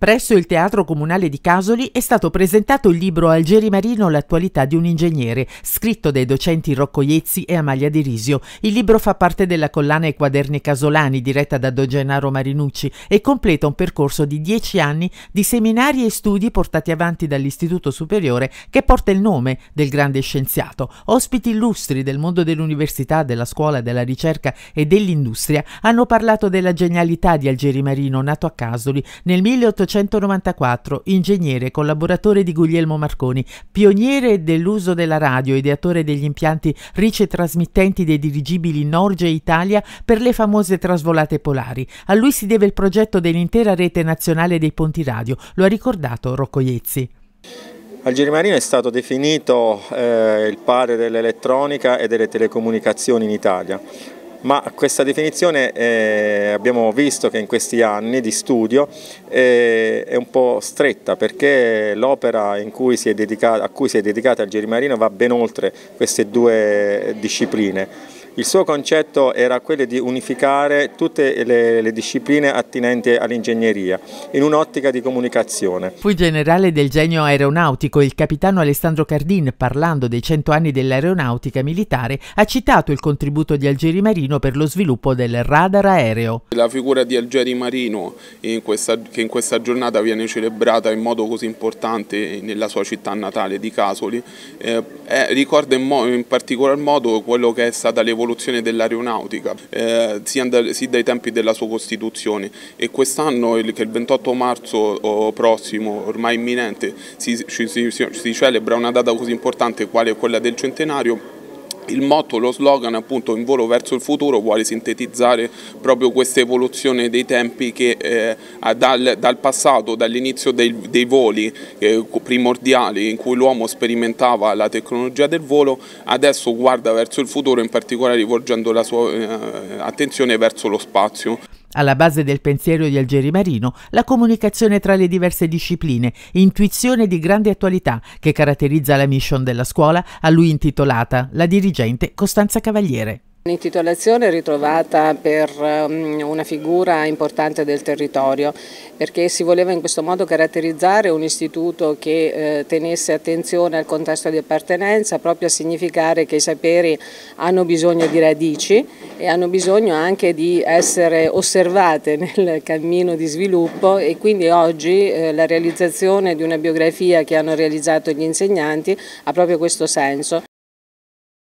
Presso il Teatro Comunale di Casoli è stato presentato il libro Algeri Marino L'attualità di un ingegnere, scritto dai docenti Rocco Iezzi e Amalia Di Risio. Il libro fa parte della collana I quaderni casolani diretta da Don Gennaro Marinucci e completa un percorso di dieci anni di seminari e studi portati avanti dall'Istituto Superiore che porta il nome del grande scienziato. Ospiti illustri del mondo dell'università, della scuola, della ricerca e dell'industria hanno parlato della genialità di Algeri Marino, nato a Casoli nel 1800 1894, ingegnere, e collaboratore di Guglielmo Marconi, pioniere dell'uso della radio, ideatore degli impianti ricetrasmittenti dei dirigibili Norge e Italia per le famose trasvolate polari. A lui si deve il progetto dell'intera rete nazionale dei ponti radio, lo ha ricordato Rocco Iezzi. Algeri Marino è stato definito eh, il padre dell'elettronica e delle telecomunicazioni in Italia ma questa definizione eh, abbiamo visto che in questi anni di studio eh, è un po' stretta perché l'opera cui dedicata, a cui si è dedicata Algeri Marino va ben oltre queste due discipline. Il suo concetto era quello di unificare tutte le, le discipline attinenti all'ingegneria in un'ottica di comunicazione. Fu generale del genio aeronautico il capitano Alessandro Cardin, parlando dei cento anni dell'aeronautica militare, ha citato il contributo di Algeri Marino per lo sviluppo del radar aereo. La figura di Algeri Marino in questa, che in questa giornata viene celebrata in modo così importante nella sua città natale di Casoli eh, eh ricorda in, in particolar modo quello che è stata l'evoluzione l'evoluzione dell'aeronautica, eh, sia, dai tempi della sua costituzione e quest'anno, che il 28 marzo prossimo, ormai imminente, si, si, si, si celebra una data così importante quale quella del centenario, il motto, lo slogan appunto in volo verso il futuro vuole sintetizzare proprio questa evoluzione dei tempi che eh, dal, dal, passato, dall'inizio dei, dei, voli eh, primordiali in cui l'uomo sperimentava la tecnologia del volo, adesso guarda verso il futuro in particolare rivolgendo la sua eh, attenzione verso lo spazio. Alla base del pensiero di Algeri Marino, la comunicazione tra le diverse discipline, intuizione di grande attualità che caratterizza la mission della scuola, a lui intitolata, la dirigente Costanza Cavaliere. L'intitolazione è ritrovata per um, una figura importante del territorio perché si voleva in questo modo caratterizzare un istituto che eh, tenesse attenzione al contesto di appartenenza proprio a significare che i saperi hanno bisogno di radici e hanno bisogno anche di essere osservate nel cammino di sviluppo e quindi oggi eh, la realizzazione di una biografia che hanno realizzato gli insegnanti ha proprio questo senso.